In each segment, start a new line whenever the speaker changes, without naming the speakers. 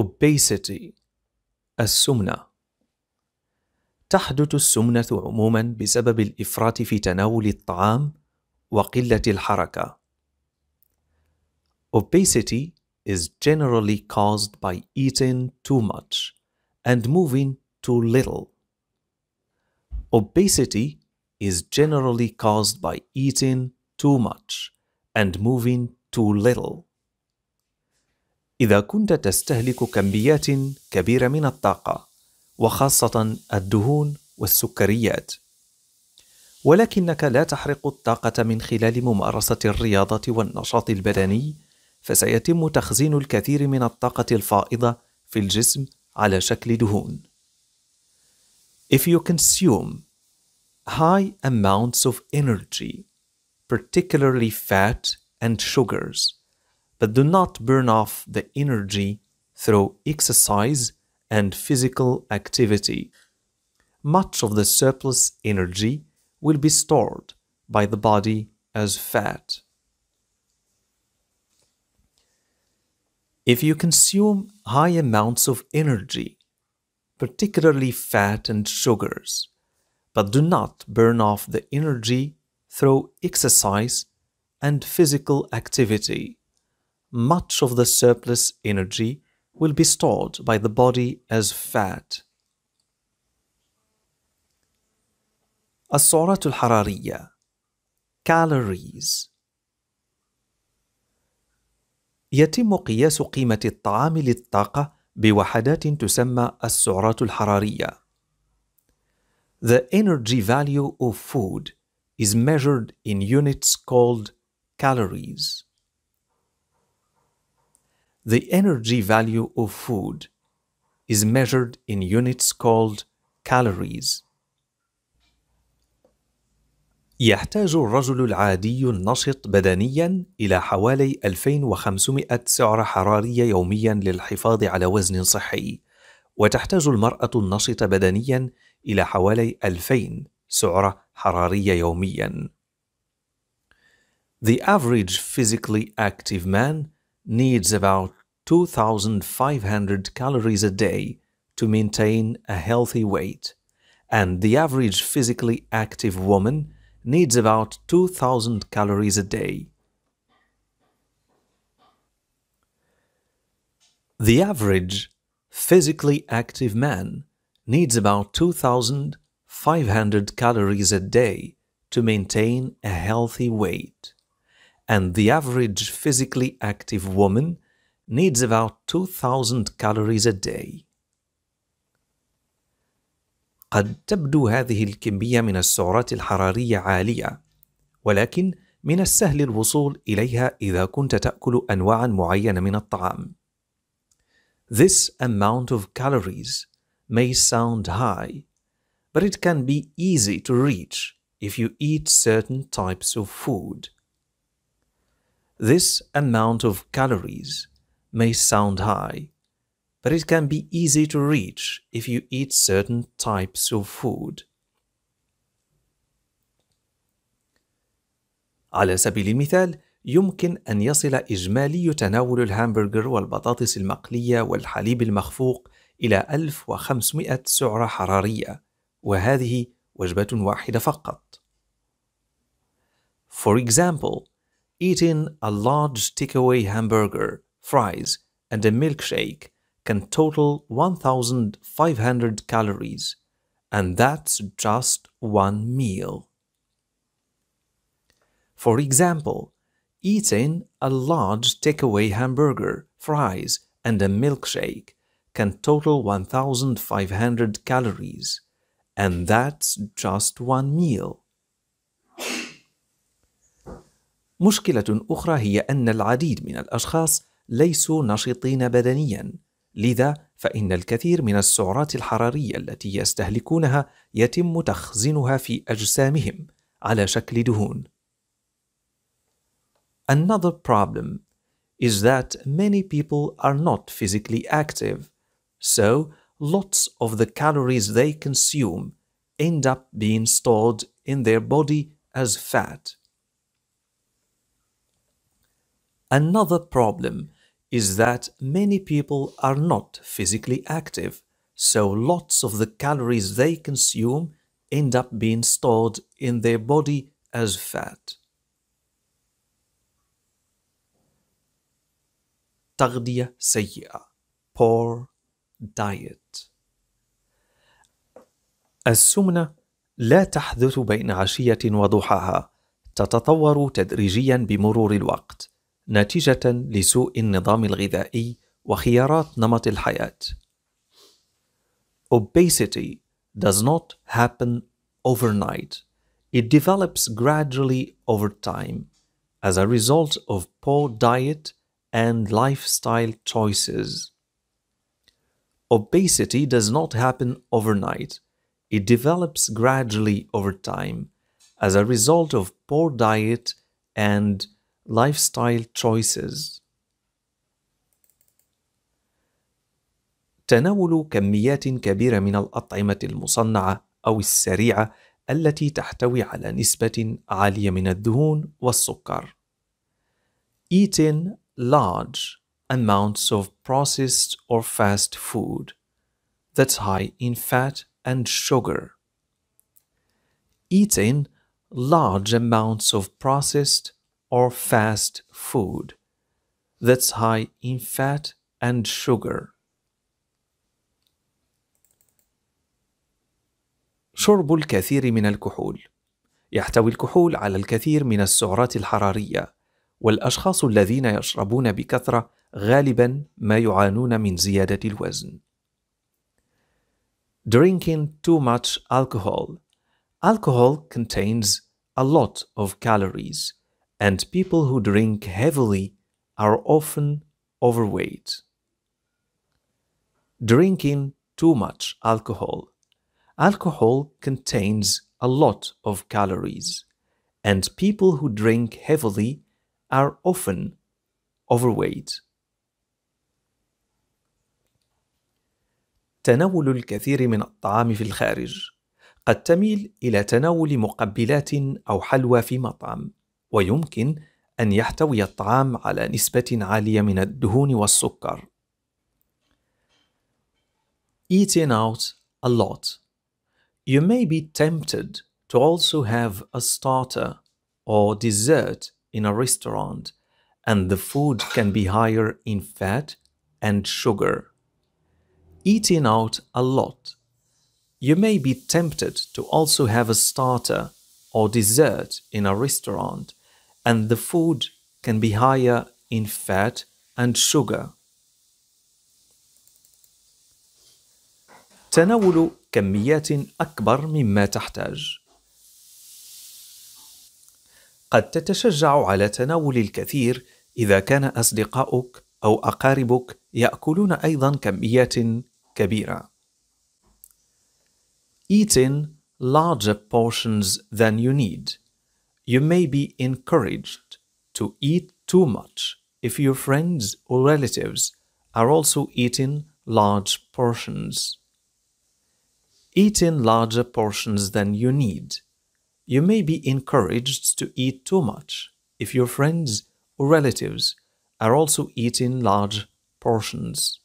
obesity السمنة تحدث السمنة عموما بسبب الإفراط في تناول الطعام وقلة الحركة. Obesity is generally caused by eating too much and moving too little. Obesity is generally caused by eating too much and moving too little. إذا كنت تستهلك كميات كبيرة من الطاقة وخاصة الدهون والسكريات ولكنك لا تحرق الطاقة من خلال ممارسة الرياضة والنشاط البدني فسيتم تخزين الكثير من الطاقة الفائضة في الجسم على شكل دهون. If you consume high amounts of energy, particularly fat and sugars, but do not burn off the energy through exercise and physical activity. Much of the surplus energy will be stored by the body as fat. If you consume high amounts of energy, particularly fat and sugars, but do not burn off the energy through exercise and physical activity much of the surplus energy will be stored by the body as fat. السعرات الحرارية calories يتم قياس قيمة الطعام للطاقة بوحدات تسمى السعرات الحرارية. The energy value of food is measured in units called calories. the energy value of food is measured in units called calories. يحتاج الرجل العادي النشط بدنيا إلى حوالي 2500 سعر حرارية يوميا للحفاظ على وزن صحي، وتحتاج المرأة النشطة بدنيا إلى حوالي 2000 سعرة حرارية يوميا. The average physically active man needs about 2,500 calories a day to maintain a healthy weight, and the average physically active woman needs about 2,000 calories a day. The average physically active man needs about 2,500 calories a day to maintain a healthy weight, and the average physically active woman needs about 2000 calories a day. قد تبدو هذه الكمية من السعرات الحرارية عالية، ولكن من السهل الوصول إليها إذا كنت تأكل أنواعا معينة من الطعام. This amount of calories may sound high, but it can be easy to reach if you eat certain types of food. This amount of calories may sound high, but it can be easy to reach if you eat certain types of food. على سبيل المثال، يمكن أن يصل إجمالي تناول الهامبرجر والبطاطس المقلية والحليب المخفوق إلى 1500 سعرة حرارية، وهذه وجبة واحدة فقط. For example, eating a large takeaway hamburger fries, and a milkshake can total 1,500 calories, and that's just one meal. For example, eating a large takeaway hamburger, fries, and a milkshake can total 1,500 calories, and that's just one meal. مشكلة أخرى هي أن العديد من الأشخاص ليسوا نشطين بدنيا لذا فإن الكثير من السعرات الحرارية التي يستهلكونها يتم تخزينها في أجسامهم على شكل دهون. Another problem is that many people are not physically active, so lots of the calories they consume end up being stored in their body as fat. Another problem is that many people are not physically active, so lots of the calories they consume end up being stored in their body as fat. Tardia سيئة poor diet السمنة لا تحدث بين عشية وضحاها تتطور تدريجيا بمرور الوقت لسوء النظام الغذائي وخيارات نمط الحياة. Obesity does not happen overnight. It develops gradually over time as a result of poor diet and lifestyle choices. Obesity does not happen overnight. It develops gradually over time as a result of poor diet and lifestyle choices تناول كميات كبيرة من الأطعمة المصنعة أو السريعة التي تحتوي على نسبة عالية من الدهون والسكر. Eating large amounts of processed or fast food that's high in fat and sugar. Eating large amounts of processed or fast food that's high in fat and sugar. شرب الكثير من الكحول يحتوي الكحول على الكثير من السعرات الحرارية والأشخاص الذين يشربون بكثرة غالبا ما يعانون من زيادة الوزن. Drinking too much alcohol. Alcohol contains a lot of calories. and people who drink heavily are often overweight. Drinking too much alcohol. Alcohol contains a lot of calories, and people who drink heavily are often overweight. تناول الكثير من الطعام في الخارج قد تميل إلى تناول مقبلات أو حلوى في مطعم ويمكن أن يحتوي الطعام على نسبة عالية من الدهون والسكر. Eating out a lot. You may be tempted to also have a starter or dessert in a restaurant, and the food can be higher in fat and sugar. Eating out a lot. You may be tempted to also have a starter or dessert in a restaurant, and the food can be higher in fat and sugar. تناول كميات أكبر مما تحتاج قد تتشجع على تناول الكثير إذا كان أصدقاؤك أو أقاربك يأكلون أيضا كميات كبيرة. Eating larger portions than you need You may be encouraged to eat too much if your friends or relatives are also eating large portions. Eating larger portions than you need. You may be encouraged to eat too much if your friends or relatives are also eating large portions.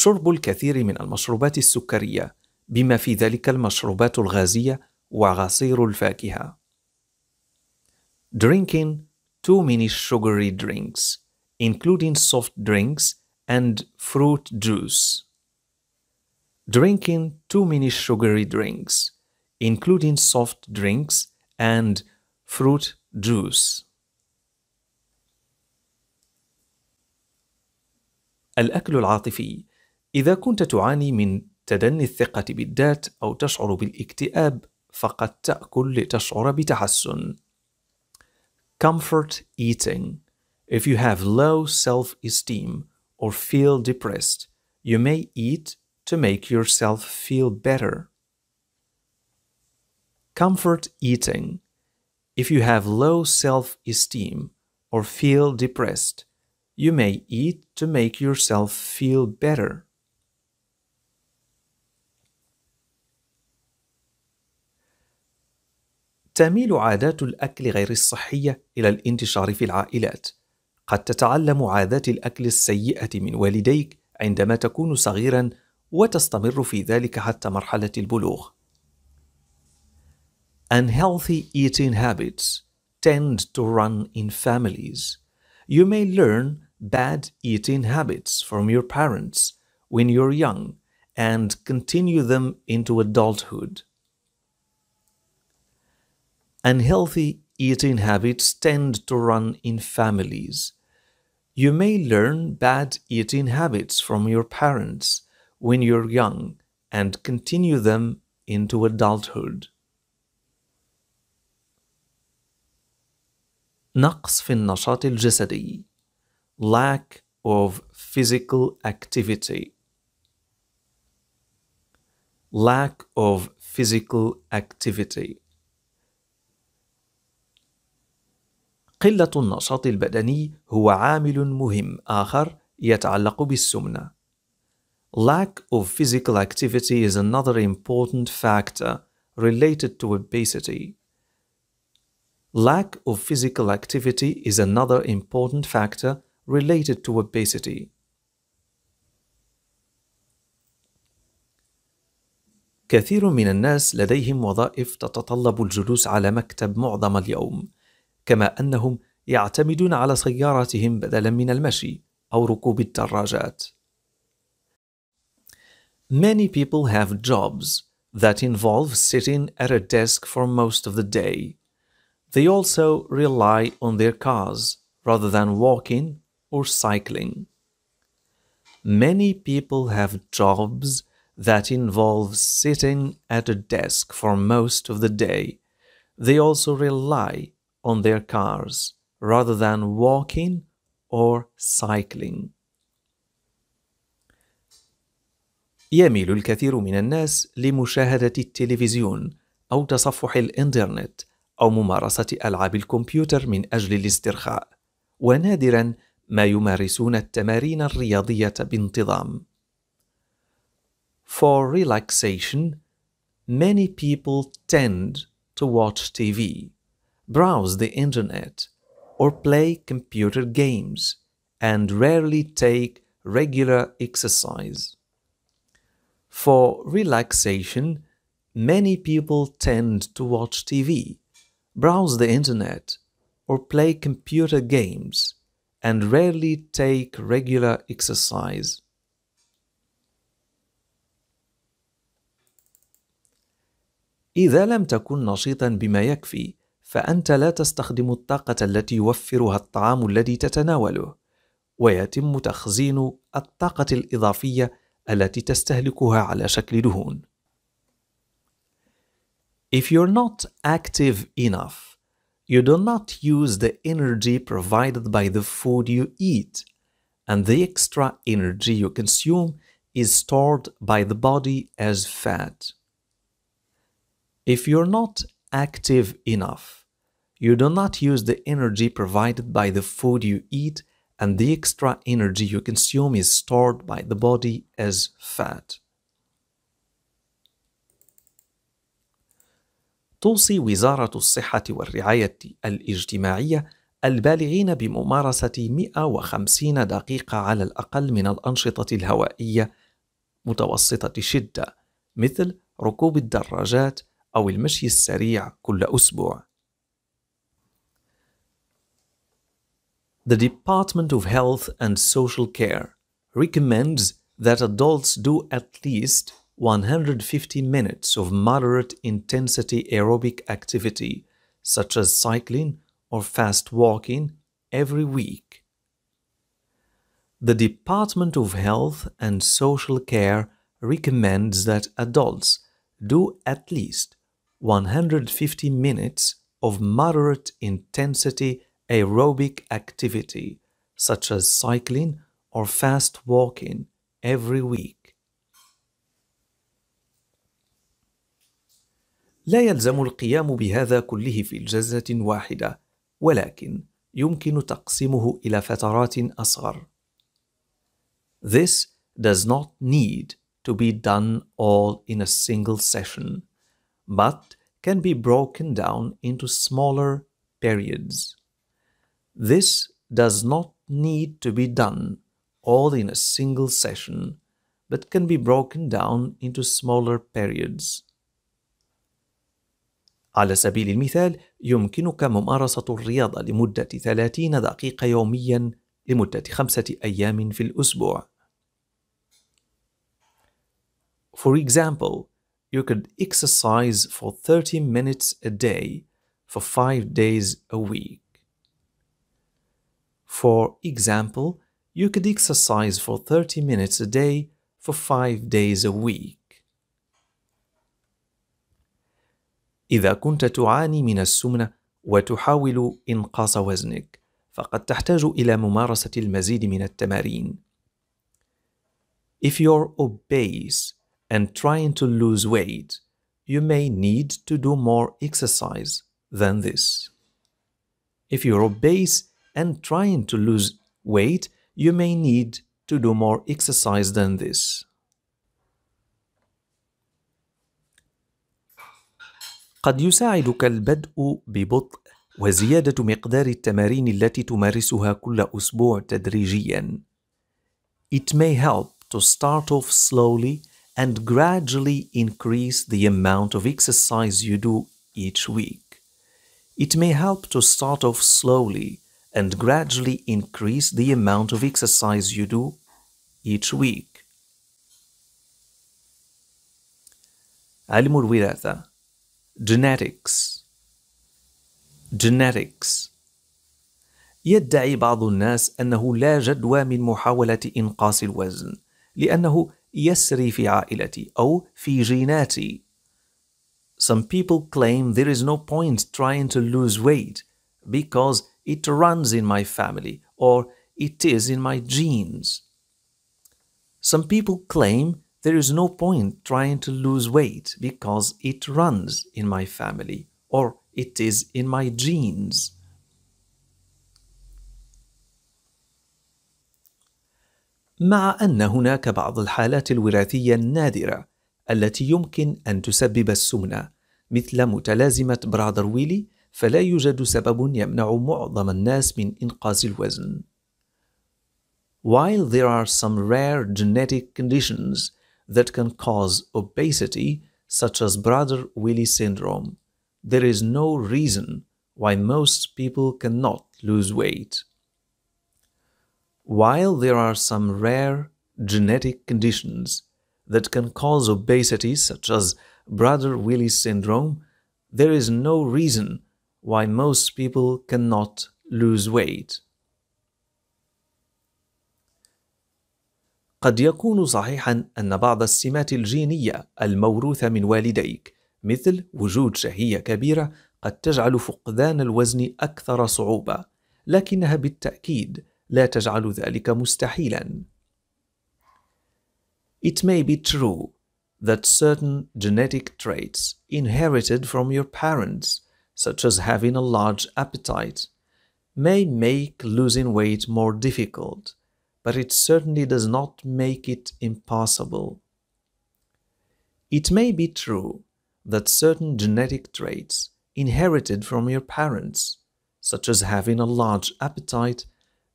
شرب الكثير من المشروبات السكريه بما في ذلك المشروبات الغازيه وعصير الفاكهه drinking too many sugary drinks including soft drinks and fruit juice drinking too many sugary drinks including soft drinks and fruit juice الأكل العاطفي إذا كنت تعاني من تدني الثقة بالذات أو تشعر بالاكتئاب فقد تأكل لتشعر بتحسن. Comfort eating. If you have low self-esteem or feel depressed, you may eat to make yourself feel better. Comfort eating. If you have low self-esteem or feel depressed, you may eat to make yourself feel better. تميل عادات الاكل غير الصحيه الى الانتشار في العائلات قد تتعلم عادات الاكل السيئه من والديك عندما تكون صغيرا وتستمر في ذلك حتى مرحله البلوغ Unhealthy eating habits tend to run in families. You may learn bad eating habits from your parents when you're young and continue them into adulthood. Unhealthy eating habits tend to run in families. You may learn bad eating habits from your parents when you're young and continue them into adulthood. نقص في النشاط الجسدي lack of physical activity lack of physical activity قلة النشاط البدني هو عامل مهم آخر يتعلق بالسمنة. Lack of physical activity is another important factor related to obesity. Lack of physical activity is another important factor related to obesity. كثير من الناس لديهم وظائف تتطلب الجلوس على مكتب معظم اليوم كما أنهم يعتمدون على سياراتهم بدلا من المشي أو ركوب الدراجات. Many people have jobs that involve sitting at a desk for most of the day. They also rely on their cars rather than walking or cycling. Many people have jobs that involve sitting at a desk for most of the day. They also rely on their cars rather than walking or cycling. يميل الكثير من الناس لمشاهدة التلفزيون أو تصفح الإنترنت أو ممارسة ألعاب الكمبيوتر من أجل الاسترخاء، ونادرًا ما يمارسون التمارين الرياضية بانتظام. For relaxation, many people tend to watch TV. browse the internet, or play computer games, and rarely take regular exercise. For relaxation, many people tend to watch TV, browse the internet, or play computer games, and rarely take regular exercise. إذا لم تكن نشيطا بما يكفي فأنت لا تستخدم الطاقة التي يوفرها الطعام الذي تتناوله، ويتم تخزين الطاقة الإضافية التي تستهلكها على شكل دهون. If you're not active enough, you do not use the energy provided by the food you eat, and the extra energy you consume is stored by the body as fat. If you're not active enough, You do not use the energy provided by the food you eat, and the extra energy you consume is stored by the body as fat. توصي وزارة الصحة والرعاية الاجتماعية البالغين بممارسة 150 دقيقة على الأقل من الأنشطة الهوائية متوسطة الشدة مثل ركوب الدراجات أو المشي السريع كل أسبوع. the Department of Health and Social Care recommends that adults do at least 150 minutes of moderate intensity aerobic activity, such as cycling or fast walking, every week. The Department of Health and Social Care recommends that adults do at least 150 minutes of moderate intensity aerobic activity such as cycling or fast walking every week. لا يلزم القيام بهذا كله في جلسة واحدة، ولكن يمكن تقسيمه إلى فترات أصغر. This does not need to be done all in a single session, but can be broken down into smaller periods. This does not need to be done all in a single session, but can be broken down into smaller periods. على سبيل المثال يمكنك ممارسة الرياضة لمدة 30 دقيقة يوميا لمدة خمسة أيام في الأسبوع. For example, you could exercise for 30 minutes a day for 5 days a week. For example, you could exercise for 30 minutes a day for 5 days a week. إذا كنت تعاني من السمنة وتحاول إنقاص وزنك، فقد تحتاج إلى ممارسة المزيد من التمارين. If you're obese and trying to lose weight, you may need to do more exercise than this. If you're obese and trying to lose weight, you may need to do more exercise than this. قد يساعدك البدء ببطء وزيادة مقدار التمارين التي تمارسها كل أسبوع تدريجيا. It may help to start off slowly and gradually increase the amount of exercise you do each week. It may help to start off slowly and gradually increase the amount of exercise you do each week. علم الوراثة Genetics Genetics يدعي بعض الناس أنه لا جدوى من محاولة إنقاص الوزن لأنه يسري في عائلتي أو في جيناتي. Some people claim there is no point trying to lose weight because it runs in my family, or it is in my genes. Some people claim there is no point trying to lose weight because it runs in my family, or it is in my genes. مع أن هناك بعض الحالات الوراثية النادرة التي يمكن أن تسبب السمنة مثل متلازمة ويلي. فلا يوجد سبب يمنع معظم الناس من إنقاص الوزن. While there are some rare genetic conditions that can cause obesity, such as Brother-Willi syndrome, there is no reason why most people cannot lose weight. While there are some rare genetic conditions that can cause obesity, such as Brother-Willi syndrome, there is no reason why most people cannot lose weight. قد يكون صحيحا أن بعض السمات الجينية الموروثة من والديك مثل وجود شهية كبيرة قد تجعل فقدان الوزن أكثر صعوبة، لكنها بالتأكيد لا تجعل ذلك مستحيلا. It may be true that certain genetic traits inherited from your parents such as having a large appetite, may make losing weight more difficult, but it certainly does not make it impossible. It may be true that certain genetic traits inherited from your parents, such as having a large appetite,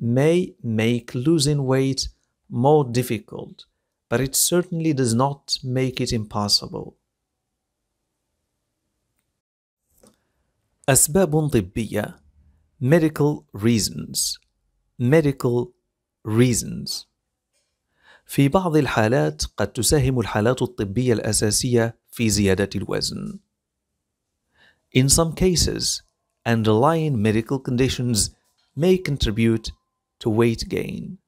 may make losing weight more difficult, but it certainly does not make it impossible. أسباب طبية medical reasons medical reasons في بعض الحالات قد تساهم الحالات الطبية الأساسية في زيادة الوزن. In some cases, underlying medical conditions may contribute to weight gain.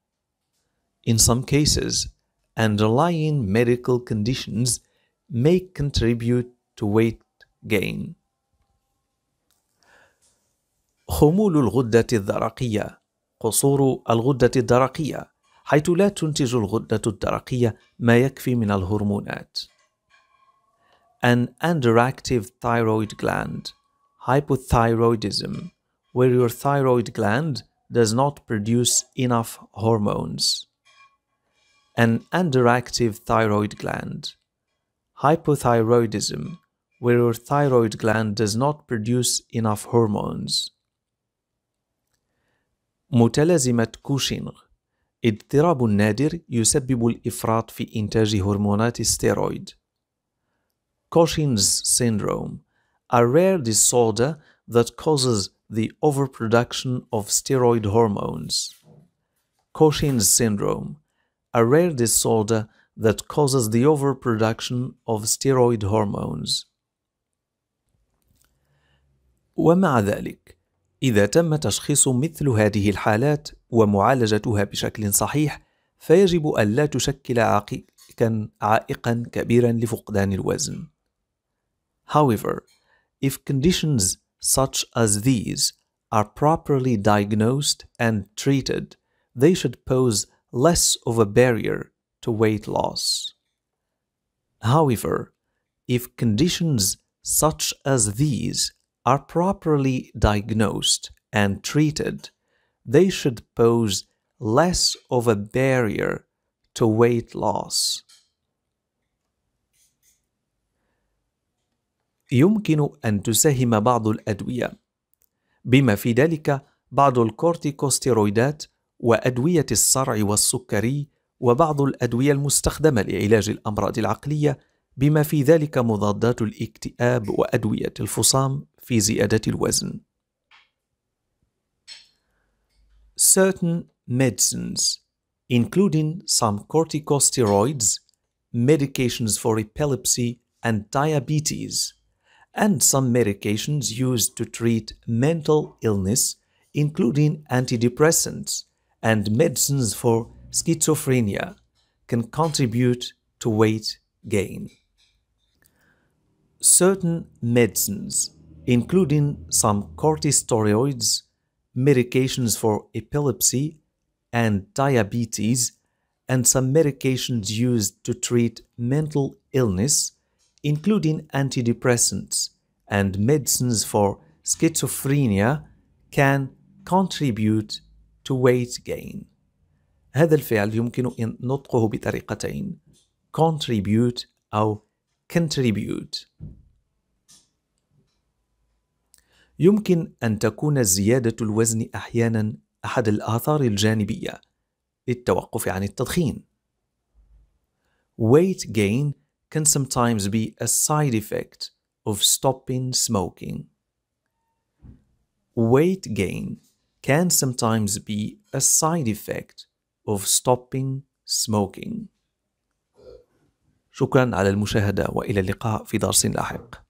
In some cases, underlying medical conditions may contribute to weight gain. خمول الغدة الدرقية قصور الغدة الدرقية حيث لا تنتج الغدة الدرقية ما يكفي من الهرمونات An underactive thyroid gland Hypothyroidism where your thyroid gland does not produce enough hormones An underactive thyroid gland Hypothyroidism where your thyroid gland does not produce enough hormones متلازمة كوشينغ اضطراب نادر يسبب الإفراط في إنتاج هرمونات الستيرويد Cushing's syndrome a rare disorder that causes the overproduction of steroid hormones. Cushing's syndrome, a rare disorder that causes the overproduction of steroid hormones. ومع ذلك إذا تم تشخيص مثل هذه الحالات ومعالجتها بشكل صحيح فيجب ألا تشكل عائقا كبيرا لفقدان الوزن. However, if conditions such as these are properly diagnosed and treated, they should pose less of a barrier to weight loss. However, if conditions such as these are properly diagnosed and treated, they should pose less of a barrier to weight loss. يمكن أن تساهم بعض الأدوية بما في ذلك بعض الكورتيكوستيرويدات وأدوية الصرع والسكري وبعض الأدوية المستخدمة لعلاج الأمراض العقلية بما في ذلك مضادات الاكتئاب وأدوية الفصام في زيادة الوزن. Certain medicines, including some corticosteroids, medications for epilepsy and diabetes, and some medications used to treat mental illness, including antidepressants and medicines for schizophrenia, can contribute to weight gain. Certain medicines including some corticosteroids, medications for epilepsy and diabetes, and some medications used to treat mental illness, including antidepressants and medicines for schizophrenia, can contribute to weight gain. هذا الفعل يمكن نطقه بطريقتين contribute أو contribute يمكن أن تكون زيادة الوزن أحيانا أحد الآثار الجانبية للتوقف عن التدخين. Weight gain can sometimes be a side effect of stopping smoking. Weight gain can sometimes be a side effect of stopping smoking. شكرا على المشاهدة وإلى اللقاء في درس لاحق.